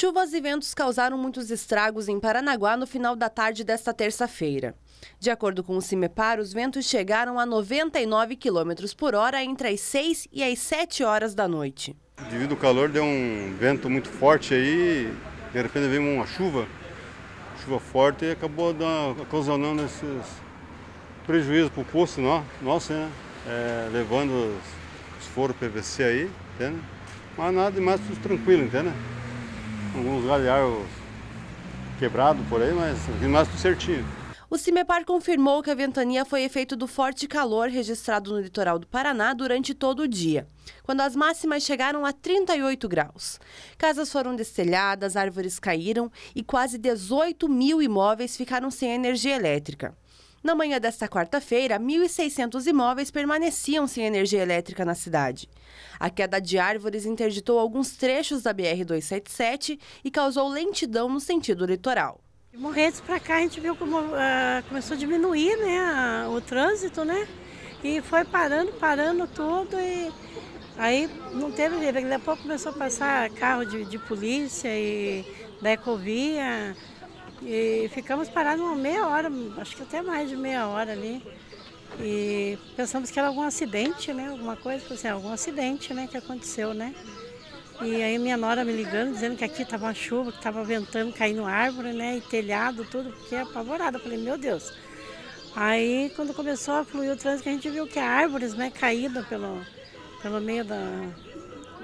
Chuvas e ventos causaram muitos estragos em Paranaguá no final da tarde desta terça-feira. De acordo com o CIMEPAR, os ventos chegaram a 99 km por hora entre as 6 e as 7 horas da noite. Devido ao calor, deu um vento muito forte aí, de repente veio uma chuva, chuva forte e acabou causando esses prejuízos para o posto nosso, né? É, levando os, foros PVC aí, entende? Mas nada mais tranquilo, entende? alguns galhares quebrados por aí, mas nós tudo certinho. O CIMEPAR confirmou que a ventania foi efeito do forte calor registrado no litoral do Paraná durante todo o dia, quando as máximas chegaram a 38 graus. Casas foram destelhadas, árvores caíram e quase 18 mil imóveis ficaram sem energia elétrica. Na manhã desta quarta-feira, 1.600 imóveis permaneciam sem energia elétrica na cidade. A queda de árvores interditou alguns trechos da BR-277 e causou lentidão no sentido litoral. Morrendo para cá, a gente viu como uh, começou a diminuir né, o trânsito, né? E foi parando, parando tudo e aí não teve jeito. Daqui a pouco começou a passar carro de, de polícia e da ecovia. E ficamos parados uma meia hora, acho que até mais de meia hora ali. E pensamos que era algum acidente, né? Alguma coisa, assim, ah, algum acidente, né? Que aconteceu, né? E aí minha nora me ligando, dizendo que aqui estava chuva, que estava ventando, caindo árvore, né? E telhado, tudo, porque é apavorada. Eu falei, meu Deus. Aí quando começou a fluir o trânsito, a gente viu que árvores, né? Caídas pelo, pelo meio da,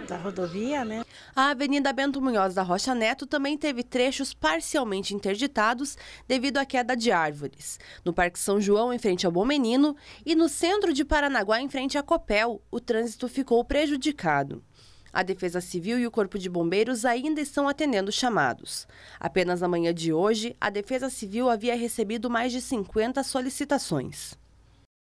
da rodovia, né? A Avenida Bento Munhoz da Rocha Neto também teve trechos parcialmente interditados devido à queda de árvores. No Parque São João, em frente ao Bom Menino, e no centro de Paranaguá, em frente a Copel, o trânsito ficou prejudicado. A Defesa Civil e o Corpo de Bombeiros ainda estão atendendo chamados. Apenas na manhã de hoje, a Defesa Civil havia recebido mais de 50 solicitações.